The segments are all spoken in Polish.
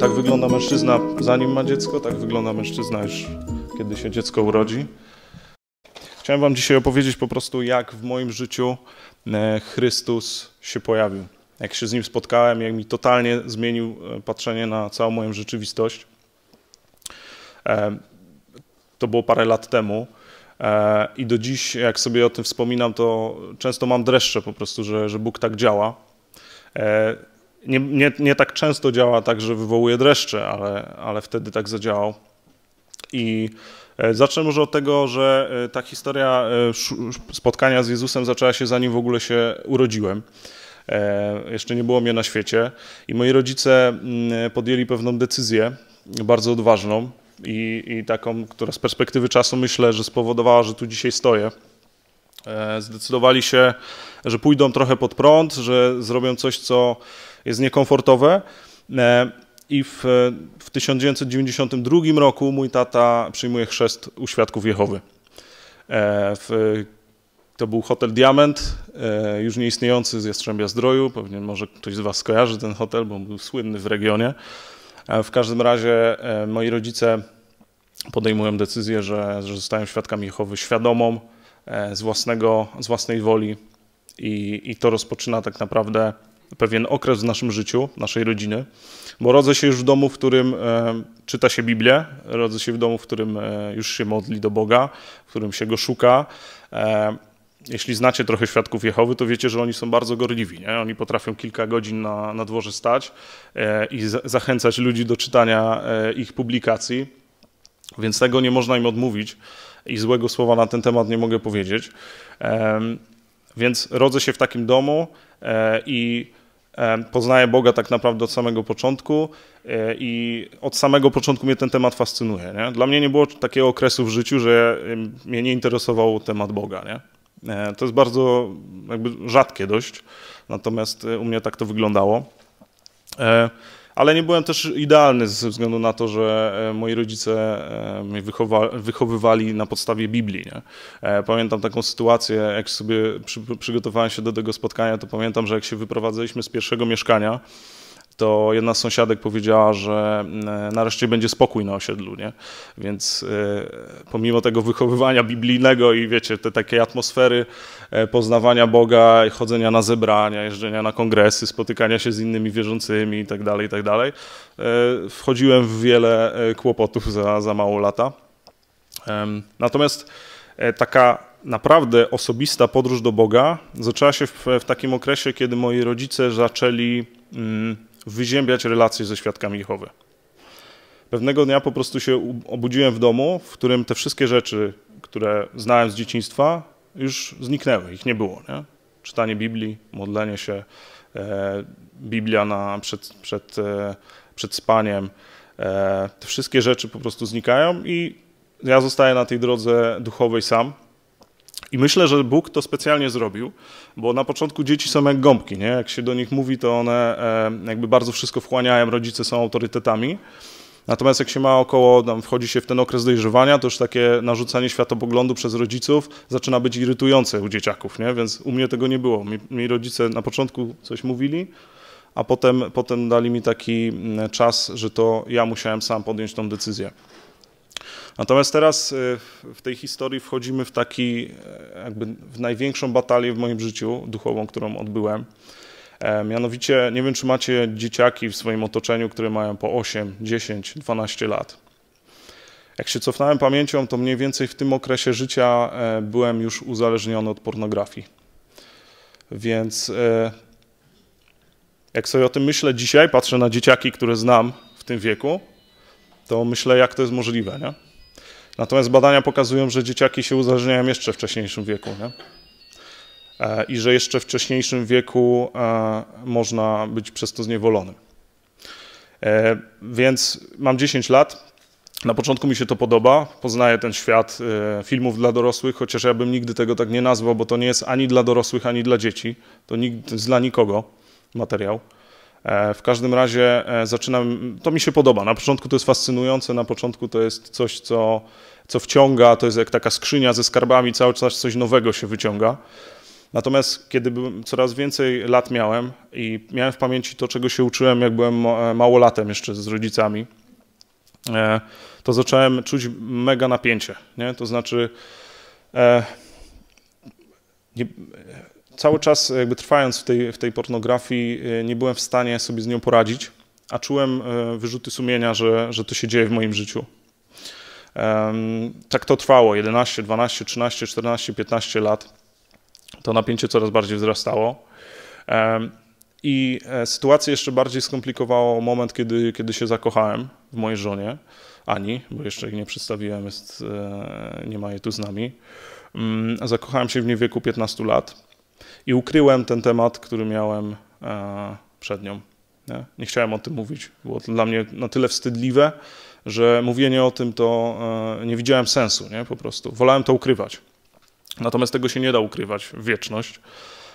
Tak wygląda mężczyzna zanim ma dziecko, tak wygląda mężczyzna już kiedy się dziecko urodzi. Chciałem Wam dzisiaj opowiedzieć po prostu, jak w moim życiu e, Chrystus się pojawił. Jak się z nim spotkałem, jak mi totalnie zmienił e, patrzenie na całą moją rzeczywistość. E, to było parę lat temu. I do dziś, jak sobie o tym wspominam, to często mam dreszcze po prostu, że, że Bóg tak działa nie, nie, nie tak często działa tak, że wywołuje dreszcze, ale, ale wtedy tak zadziałał. I e, zacznę może od tego, że e, ta historia e, spotkania z Jezusem zaczęła się zanim w ogóle się urodziłem. Jeszcze nie było mnie na świecie i moi rodzice mm, podjęli pewną decyzję, bardzo odważną i, i taką, która z perspektywy czasu myślę, że spowodowała, że tu dzisiaj stoję. Zdecydowali się, że pójdą trochę pod prąd, że zrobią coś, co jest niekomfortowe. E, I w, w 1992 roku mój tata przyjmuje chrzest u świadków Jehowy. E, w, to był hotel Diament, e, już nieistniejący z Jastrzębia Zdroju. Pewnie może ktoś z Was skojarzy ten hotel, bo był słynny w regionie. W każdym razie moi rodzice podejmują decyzję, że, że zostają świadkami Jehowy świadomą, z, własnego, z własnej woli i, i to rozpoczyna tak naprawdę pewien okres w naszym życiu, naszej rodziny, bo rodzę się już w domu, w którym e, czyta się Biblię, rodzę się w domu, w którym e, już się modli do Boga, w którym się Go szuka. E, jeśli znacie trochę świadków Jehowy, to wiecie, że oni są bardzo gorliwi. Nie? Oni potrafią kilka godzin na, na dworze stać i zachęcać ludzi do czytania ich publikacji, więc tego nie można im odmówić i złego słowa na ten temat nie mogę powiedzieć. Więc rodzę się w takim domu i Poznaję Boga tak naprawdę od samego początku e, i od samego początku mnie ten temat fascynuje. Nie? Dla mnie nie było takiego okresu w życiu, że mnie nie interesował temat Boga. Nie? E, to jest bardzo jakby rzadkie dość, natomiast e, u mnie tak to wyglądało ale nie byłem też idealny ze względu na to, że e, moi rodzice e, mnie wychowywali na podstawie Biblii. Nie? E, pamiętam taką sytuację, jak sobie przy przygotowałem się do tego spotkania, to pamiętam, że jak się wyprowadzaliśmy z pierwszego mieszkania, to jedna z sąsiadek powiedziała, że mm, nareszcie będzie spokój na osiedlu, nie? Więc y, pomimo tego wychowywania biblijnego i wiecie, te takie atmosfery e, poznawania Boga, chodzenia na zebrania, jeżdżenia na kongresy, spotykania się z innymi wierzącymi tak dalej, tak e, wchodziłem w wiele e, kłopotów za, za mało lata. Natomiast taka naprawdę osobista podróż do Boga zaczęła się w, w takim okresie, kiedy moi rodzice zaczęli mm, wyziębiać relacje ze świadkami Jehowy. Pewnego dnia po prostu się obudziłem w domu, w którym te wszystkie rzeczy, które znałem z dzieciństwa, już zniknęły, ich nie było. Nie? Czytanie Biblii, modlenie się, e, Biblia na, przed, przed, e, przed spaniem. E, te wszystkie rzeczy po prostu znikają i ja zostaję na tej drodze duchowej sam i myślę, że Bóg to specjalnie zrobił, bo na początku dzieci są jak gąbki, nie? Jak się do nich mówi, to one e, jakby bardzo wszystko wchłaniają, rodzice są autorytetami. Natomiast jak się ma około, tam wchodzi się w ten okres dojrzewania, to już takie narzucanie światopoglądu przez rodziców zaczyna być irytujące u dzieciaków, nie? Więc u mnie tego nie było. Mi, mi rodzice na początku coś mówili, a potem, potem dali mi taki mm, czas, że to ja musiałem sam podjąć tą decyzję. Natomiast teraz y, w tej historii wchodzimy w taki, e, jakby w największą batalię w moim życiu duchową, którą odbyłem. E, mianowicie, nie wiem, czy macie dzieciaki w swoim otoczeniu, które mają po 8, 10, 12 lat. Jak się cofnąłem pamięcią, to mniej więcej w tym okresie życia e, byłem już uzależniony od pornografii. Więc jak sobie o tym myślę dzisiaj, patrzę na dzieciaki, które znam w tym wieku, to myślę, jak to jest możliwe, nie? Natomiast badania pokazują, że dzieciaki się uzależniają jeszcze w wcześniejszym wieku. Nie? E, I że jeszcze w wcześniejszym wieku e, można być przez to zniewolonym. E, więc mam 10 lat. Na początku mi się to podoba, poznaję ten świat filmów dla dorosłych, chociaż ja bym nigdy tego tak nie nazwał, bo to nie jest ani dla dorosłych, ani dla dzieci. To, nikt, to jest dla nikogo materiał. E, w każdym razie e, zaczynam, to mi się podoba. Na początku to jest fascynujące, na początku to jest coś, co, co wciąga, to jest jak taka skrzynia ze skarbami, cały czas coś nowego się wyciąga. Natomiast kiedy coraz więcej lat miałem i miałem w pamięci to, czego się uczyłem, jak byłem e, małolatem jeszcze z rodzicami, to zacząłem czuć mega napięcie. Nie? To znaczy, nie, cały czas e, jakby trwając w tej, w tej pornografii e, nie byłem w stanie sobie z nią poradzić, a czułem e, wyrzuty sumienia, że, że to się dzieje w moim życiu. Tak to trwało 11, 12, 13, 14, 15 lat. To napięcie coraz bardziej wzrastało. I sytuację jeszcze bardziej skomplikowało moment, kiedy, kiedy się zakochałem w mojej żonie, Ani, bo jeszcze jej nie przedstawiłem, jest, nie ma jej tu z nami. Mm, zakochałem się w niej w wieku 15 lat i ukryłem ten temat, który miałem e, przed nią. Nie? nie chciałem o tym mówić. Było to dla mnie na tyle wstydliwe, że mówienie o tym to e, nie widziałem sensu, nie? po prostu. Wolałem to ukrywać. Natomiast tego się nie da ukrywać w wieczność.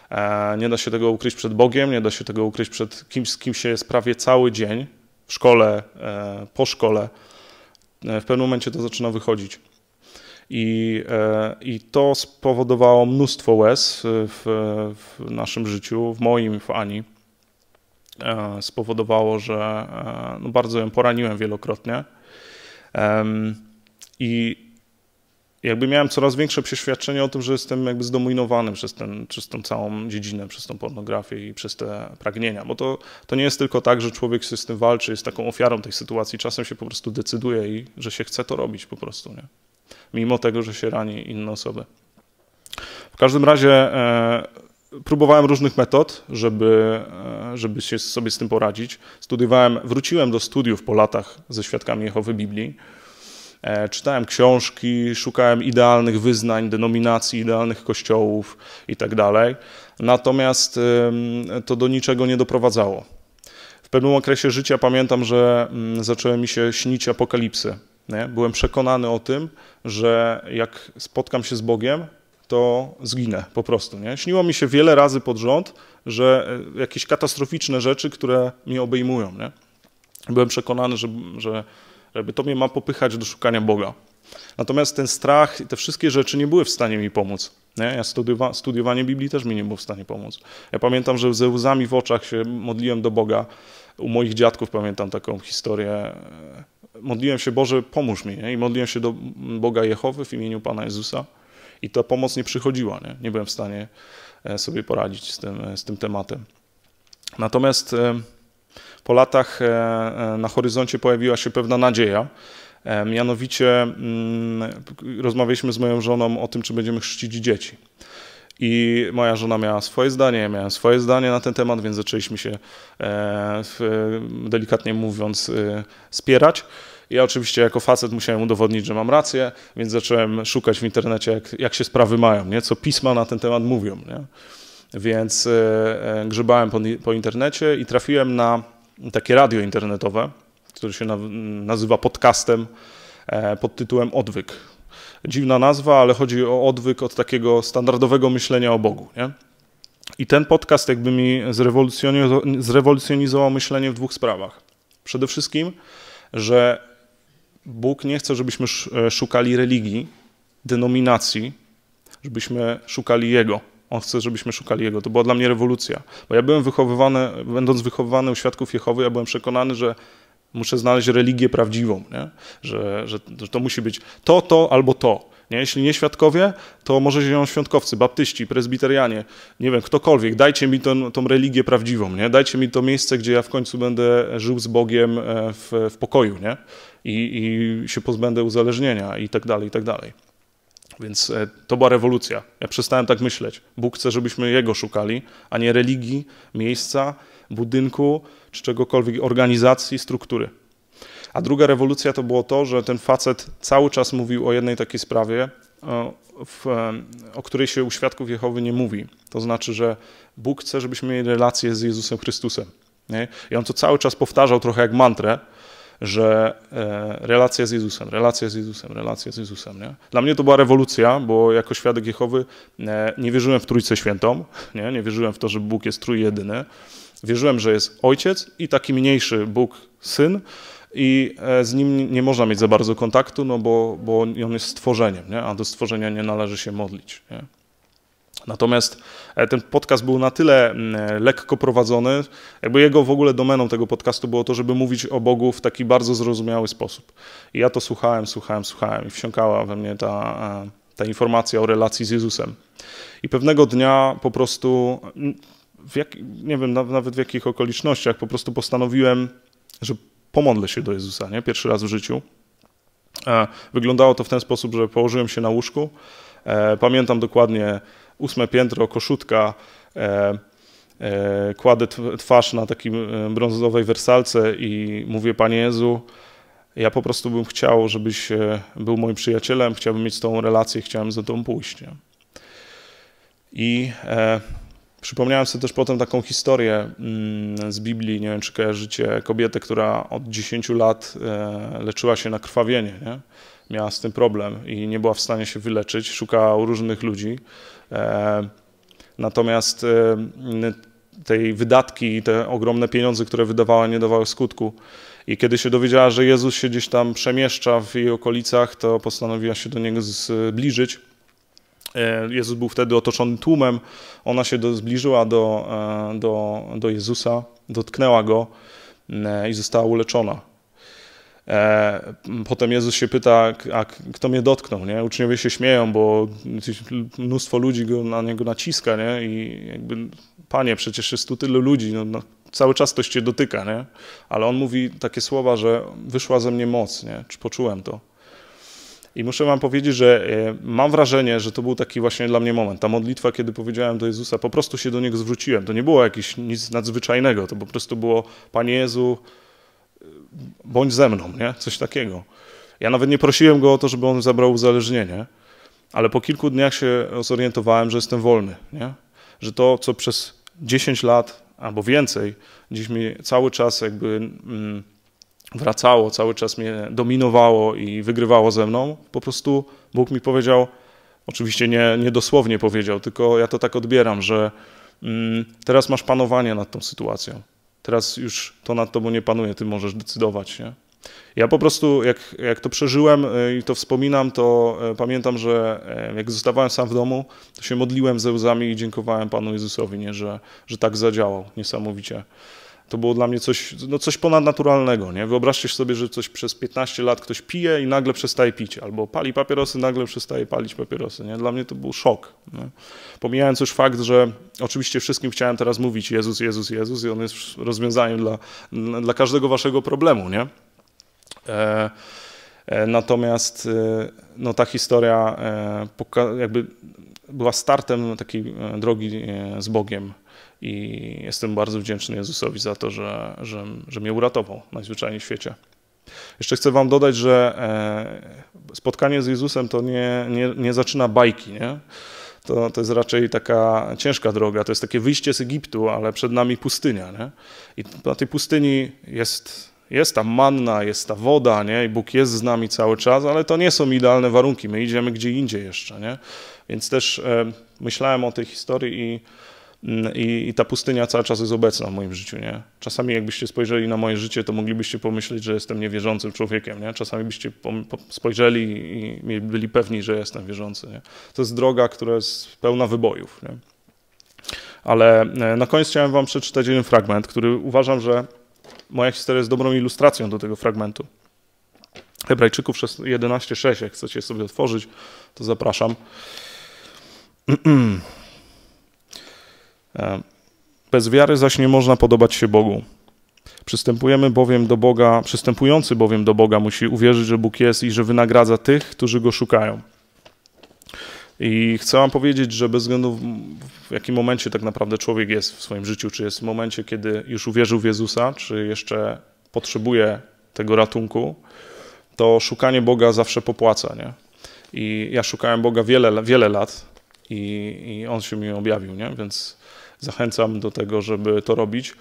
E, nie da się tego ukryć przed Bogiem, nie da się tego ukryć przed kimś, z kim się jest prawie cały dzień, w szkole, po szkole. W pewnym momencie to zaczyna wychodzić. I, e, I to spowodowało mnóstwo łez w, w naszym życiu, w moim, w Ani. E, spowodowało, że e, no bardzo ją poraniłem wielokrotnie. I jakby miałem coraz większe przeświadczenie o tym, że jestem jakby zdominowany przez, ten, przez tą całą dziedzinę, przez tą pornografię i przez te pragnienia. Bo to, to nie jest tylko tak, że człowiek się z tym walczy, jest taką ofiarą tej sytuacji. Czasem się po prostu decyduje i że się chce to robić po prostu. Nie? mimo tego, że się rani inne osoby. W każdym razie e, próbowałem różnych metod, żeby, e, żeby się sobie z tym poradzić. Studiowałem, wróciłem do studiów po latach ze świadkami Jehowy Biblii. E, czytałem książki, szukałem idealnych wyznań, denominacji, idealnych kościołów itd. Tak Natomiast to do niczego nie doprowadzało. W pewnym okresie życia pamiętam, że mm, zaczęły mi się śnić apokalipsy. Nie? Byłem przekonany o tym, że jak spotkam się z Bogiem, to zginę po prostu. Nie? Śniło mi się wiele razy pod rząd, że e, jakieś katastroficzne rzeczy, które mnie obejmują. Nie? Byłem przekonany, że, że to mnie ma popychać do szukania Boga. Natomiast ten strach i te wszystkie rzeczy nie były w stanie mi pomóc. Nie? Ja studiowanie Biblii też mi nie było w stanie pomóc. Ja pamiętam, że ze łzami w oczach się modliłem do Boga. U moich dziadków pamiętam taką historię e, modliłem się, Boże, pomóż mi. Nie? I modliłem się do Boga Jehowy w imieniu Pana Jezusa i ta pomoc nie przychodziła. Nie, nie byłem w stanie e, sobie poradzić z tym, e, z tym tematem. Natomiast e, po latach na horyzoncie pojawiła się pewna nadzieja. Mianowicie mm, rozmawialiśmy z moją żoną o tym, czy będziemy chrzcić dzieci. I moja żona miała swoje zdanie, ja miałem swoje zdanie na ten temat, więc zaczęliśmy się e, delikatnie mówiąc e, spierać. Ja oczywiście jako facet musiałem udowodnić, że mam rację, więc zacząłem szukać w internecie, jak, jak się sprawy mają, nie? co pisma na ten temat mówią. Nie? Więc e, grzebałem po, po internecie i trafiłem na takie radio internetowe, które się nazywa podcastem pod tytułem Odwyk dziwna nazwa, ale chodzi o odwyk od takiego standardowego myślenia o Bogu. Nie? I ten podcast jakby mi zrewolucjonizował, myślenie w dwóch sprawach. Przede wszystkim, że Bóg nie chce, żebyśmy e, szukali religii, denominacji, żebyśmy szukali Jego. On chce, żebyśmy szukali Jego. To była dla mnie rewolucja. Bo ja byłem wychowywany, będąc wychowywany u świadków Jehowy, ja byłem przekonany, że muszę znaleźć religię prawdziwą, nie? Że, że, to musi być to, to albo to. Nie? Jeśli nie świadkowie, to może się świątkowcy, baptyści, prezbiterianie, nie wiem, ktokolwiek. Dajcie mi tą, tą religię prawdziwą, nie? dajcie mi to miejsce, gdzie ja w końcu będę żył z Bogiem e, w, w pokoju nie? I, i się pozbędę uzależnienia i tak dalej, i tak dalej. Więc e, to była rewolucja. Ja przestałem tak myśleć. Bóg chce, żebyśmy Jego szukali, a nie religii, miejsca, budynku czy czegokolwiek, organizacji, struktury. A druga rewolucja to było to, że ten facet cały czas mówił o jednej takiej sprawie, o, w, o której się u świadków Jehowy nie mówi. To znaczy, że Bóg chce, żebyśmy mieli relację z Jezusem Chrystusem. Nie? I on to cały czas powtarzał trochę jak mantrę, że e, relacja z Jezusem, relacja z Jezusem, relacja z Jezusem. Nie? Dla mnie to była rewolucja, bo jako świadek Jehowy e, nie wierzyłem w trójce Świętą, nie? nie wierzyłem w to, że Bóg jest trójjedyny. jedyny Wierzyłem, że jest ojciec i taki mniejszy Bóg, syn, i e, z nim nie można mieć za bardzo kontaktu, no bo, bo on jest stworzeniem, nie? a do stworzenia nie należy się modlić. Nie? Natomiast e, ten podcast był na tyle lekko prowadzony, jakby jego w ogóle domeną tego podcastu było to, żeby mówić o Bogu w taki bardzo zrozumiały sposób. I ja to słuchałem, słuchałem, słuchałem i wsiąkała we mnie ta, e, ta informacja o relacji z Jezusem. I pewnego dnia po prostu jak, nie wiem nawet w jakich okolicznościach, po prostu postanowiłem, że pomodlę się do Jezusa, nie? Pierwszy raz w życiu. E, wyglądało to w ten sposób, że położyłem się na łóżku. E, pamiętam dokładnie ósme piętro, koszutka, e, kładę twarz na takiej brązowej wersalce i mówię, Panie Jezu, ja po prostu bym chciał, żebyś był moim przyjacielem, chciałbym mieć z tą relację, chciałem za tą pójść. Nie? I Przypomniałem sobie też potem taką historię mm, z Biblii, nie wiem czy kojarzycie, kobietę, która od 10 lat e, leczyła się na krwawienie, nie? miała z tym problem i nie była w stanie się wyleczyć, szukała różnych ludzi. E, natomiast e, tej wydatki i te ogromne pieniądze, które wydawała, nie dawały skutku. I kiedy się dowiedziała, że Jezus się gdzieś tam przemieszcza w jej okolicach, to postanowiła się do Niego zbliżyć E, Jezus był wtedy otoczony tłumem. Ona się do, zbliżyła do, e, do, do Jezusa, dotknęła go e, i została uleczona. Potem Jezus się pyta, a kto mnie dotknął? Nie? Uczniowie się śmieją, bo mnóstwo ludzi go, na niego naciska nie? i jakby, panie, przecież jest tu tyle ludzi, no, no, cały czas ktoś cię dotyka, nie? ale on mówi takie słowa, że wyszła ze mnie moc, nie? czy poczułem to. I muszę wam powiedzieć, że e, mam wrażenie, że to był taki właśnie dla mnie moment. Ta modlitwa, kiedy powiedziałem do Jezusa, po prostu się do Niego zwróciłem. To nie było jakieś nic nadzwyczajnego, to po prostu było, Panie Jezu, e, bądź ze mną, nie? Coś takiego. Ja nawet nie prosiłem Go o to, żeby On zabrał uzależnienie, ale po kilku dniach się zorientowałem, że jestem wolny, nie? Że to, co przez 10 lat albo więcej, gdzieś mi cały czas jakby... Mm, wracało, cały czas mnie dominowało i wygrywało ze mną, po prostu Bóg mi powiedział, oczywiście nie, nie dosłownie powiedział, tylko ja to tak odbieram, że mm, teraz masz panowanie nad tą sytuacją. Teraz już to nad tobą nie panuje, ty możesz decydować. Nie? Ja po prostu, jak, jak to przeżyłem y, i to wspominam, to e, pamiętam, że e, jak zostawałem sam w domu, to się modliłem ze łzami i dziękowałem Panu Jezusowi, nie? Że, że tak zadziałał niesamowicie to było dla mnie coś, no coś ponadnaturalnego. Nie? Wyobraźcie sobie, że coś przez 15 lat ktoś pije i nagle przestaje pić, albo pali papierosy, nagle przestaje palić papierosy. Nie? Dla mnie to był szok. Nie? Pomijając już fakt, że oczywiście wszystkim chciałem teraz mówić Jezus, Jezus, Jezus i On jest rozwiązaniem dla, dla każdego waszego problemu. Nie? E, e, natomiast e, no, ta historia e, jakby była startem takiej e, drogi e, z Bogiem i jestem bardzo wdzięczny Jezusowi za to, że, że, że mnie uratował najzwyczajniej w świecie. Jeszcze chcę wam dodać, że e, spotkanie z Jezusem to nie, nie, nie zaczyna bajki, nie? To, to jest raczej taka ciężka droga, to jest takie wyjście z Egiptu, ale przed nami pustynia. Nie? I na tej pustyni jest, jest ta manna, jest ta woda, nie? i Bóg jest z nami cały czas, ale to nie są idealne warunki, my idziemy gdzie indziej jeszcze. Nie? Więc też e, myślałem o tej historii i Mm, I, I, ta pustynia cały czas jest obecna w moim życiu, nie? Czasami jakbyście spojrzeli na moje życie, to moglibyście pomyśleć, że jestem niewierzącym człowiekiem, nie? Czasami byście spojrzeli i byli pewni, że jestem wierzący, nie? To jest droga, która jest pełna wybojów, nie? Ale e, na koniec chciałem wam przeczytać jeden fragment, który uważam, że moja historia jest dobrą ilustracją do tego fragmentu. Hebrajczyków 11.6, jak chcecie sobie otworzyć, to zapraszam. E, bez wiary zaś nie można podobać się Bogu. Przystępujemy bowiem do Boga, przystępujący bowiem do Boga musi uwierzyć, że Bóg jest i że wynagradza tych, którzy go szukają. I chcę wam powiedzieć, że bez względu w jakim momencie tak naprawdę człowiek jest w swoim życiu, czy jest w momencie, kiedy już uwierzył w Jezusa, czy jeszcze potrzebuje tego ratunku, to szukanie Boga zawsze popłaca, nie? I ja szukałem Boga wiele, wiele lat i, i On się mi objawił, nie? Więc Zachęcam do tego, żeby to robić.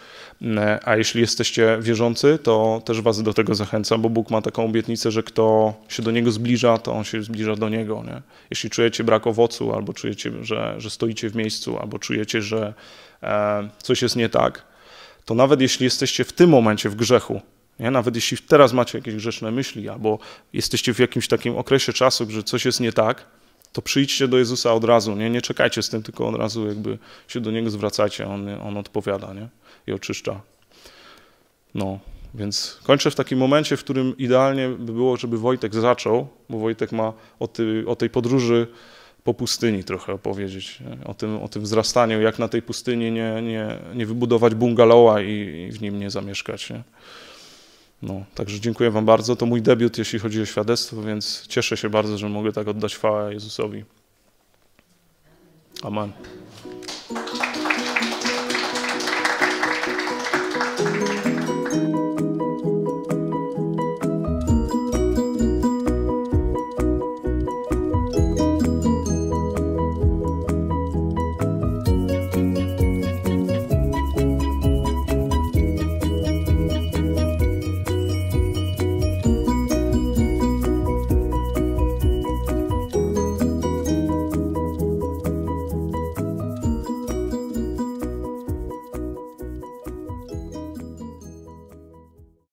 E, a jeśli jesteście wierzący, to też Was do tego zachęcam, bo Bóg ma taką obietnicę, że kto się do Niego zbliża, to On się zbliża do Niego. Nie? Jeśli czujecie brak owocu, albo czujecie, że, że stoicie w miejscu, albo czujecie, że e, coś jest nie tak, to nawet jeśli jesteście w tym momencie w grzechu, nie? Nawet jeśli teraz macie jakieś grzeszne myśli, albo jesteście w jakimś takim okresie czasu, że coś jest nie tak, to przyjdźcie do Jezusa od razu, nie, nie czekajcie z tym, tylko od razu jakby się do Niego zwracacie, On, on odpowiada nie? i oczyszcza. No, więc kończę w takim momencie, w którym idealnie by było, żeby Wojtek zaczął, bo Wojtek ma o, ty, o tej podróży po pustyni trochę opowiedzieć, o tym, o tym wzrastaniu, jak na tej pustyni nie, nie, nie wybudować bungalowa i, i w nim nie zamieszkać. Nie? No, także dziękuję Wam bardzo. To mój debiut, jeśli chodzi o świadectwo, więc cieszę się bardzo, że mogę tak oddać chwałę Jezusowi. Amen.